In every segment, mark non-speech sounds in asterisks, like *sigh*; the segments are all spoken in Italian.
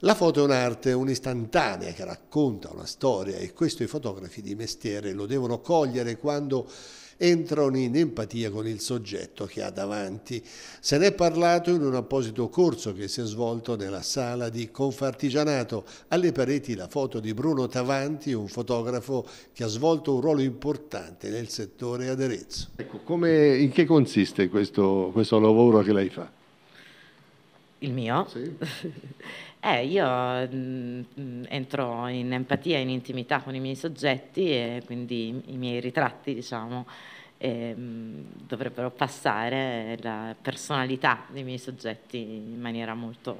La foto è un'arte, un'istantanea che racconta una storia e questo i fotografi di mestiere lo devono cogliere quando entrano in empatia con il soggetto che ha davanti. Se ne è parlato in un apposito corso che si è svolto nella sala di Confartigianato. Alle pareti la foto di Bruno Tavanti, un fotografo che ha svolto un ruolo importante nel settore aderezzo. Ecco, come, in che consiste questo, questo lavoro che lei fa? Il mio? Sì. *laughs* eh, io mh, mm, entro in empatia, in intimità con i miei soggetti e quindi i miei ritratti, diciamo, e, ehm, mh, dovrebbero passare la personalità dei miei soggetti in maniera molto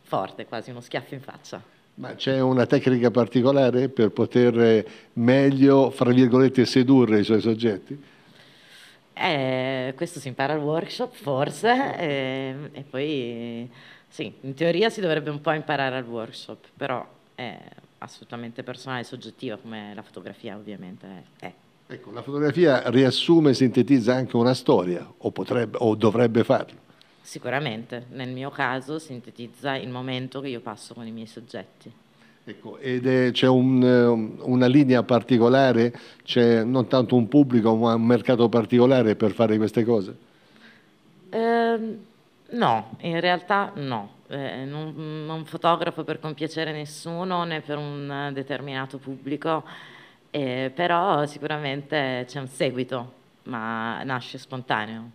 forte, quasi uno schiaffo in faccia. Ma c'è una tecnica particolare per poter meglio, fra virgolette, sedurre i suoi soggetti? Eh, questo si impara al workshop forse eh, e poi sì, in teoria si dovrebbe un po' imparare al workshop, però è assolutamente personale e soggettiva come la fotografia ovviamente è. Ecco, la fotografia riassume e sintetizza anche una storia o, potrebbe, o dovrebbe farlo. Sicuramente, nel mio caso sintetizza il momento che io passo con i miei soggetti. Ecco, ed c'è un, ehm, una linea particolare, c'è non tanto un pubblico ma un mercato particolare per fare queste cose? Eh, no, in realtà no. Eh, non, non, fotografo per compiacere nessuno né per un determinato pubblico, eh, però sicuramente c'è un seguito, ma nasce spontaneo.